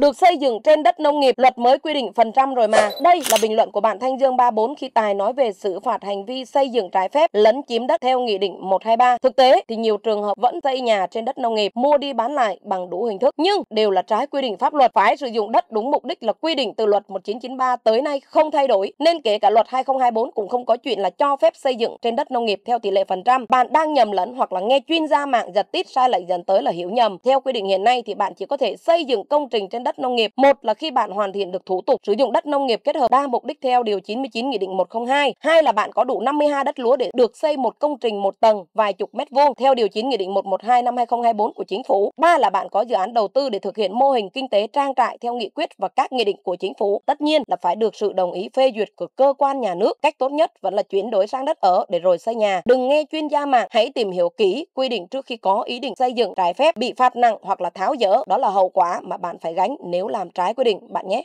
được xây dựng trên đất nông nghiệp, luật mới quy định phần trăm rồi mà. Đây là bình luận của bạn Thanh Dương 34 khi Tài nói về xử phạt hành vi xây dựng trái phép lấn chiếm đất theo Nghị định 123. Thực tế thì nhiều trường hợp vẫn xây nhà trên đất nông nghiệp, mua đi bán lại bằng đủ hình thức nhưng đều là trái quy định pháp luật. Phải sử dụng đất đúng mục đích là quy định từ luật 1993 tới nay không thay đổi nên kể cả luật 2024 cũng không có chuyện là cho phép xây dựng trên đất nông nghiệp theo tỷ lệ phần trăm. Bạn đang nhầm lẫn hoặc là nghe chuyên gia mạng giật tít sai lệch dẫn tới là hiểu nhầm. Theo quy định hiện nay thì bạn chỉ có thể xây dựng công trình trên đất đất nông nghiệp. Một là khi bạn hoàn thiện được thủ tục sử dụng đất nông nghiệp kết hợp đa mục đích theo điều 99 Nghị định 102. Hai là bạn có đủ 50 ha đất lúa để được xây một công trình một tầng vài chục mét vuông theo điều 9 Nghị định 112 năm 2024 của chính phủ. Ba là bạn có dự án đầu tư để thực hiện mô hình kinh tế trang trại theo nghị quyết và các nghị định của chính phủ. Tất nhiên là phải được sự đồng ý phê duyệt của cơ quan nhà nước. Cách tốt nhất vẫn là chuyển đổi sang đất ở để rồi xây nhà. Đừng nghe chuyên gia mạng, hãy tìm hiểu kỹ quy định trước khi có ý định xây dựng trái phép bị phạt nặng hoặc là tháo dỡ. Đó là hậu quả mà bạn phải gánh nếu làm trái quy định bạn nhé.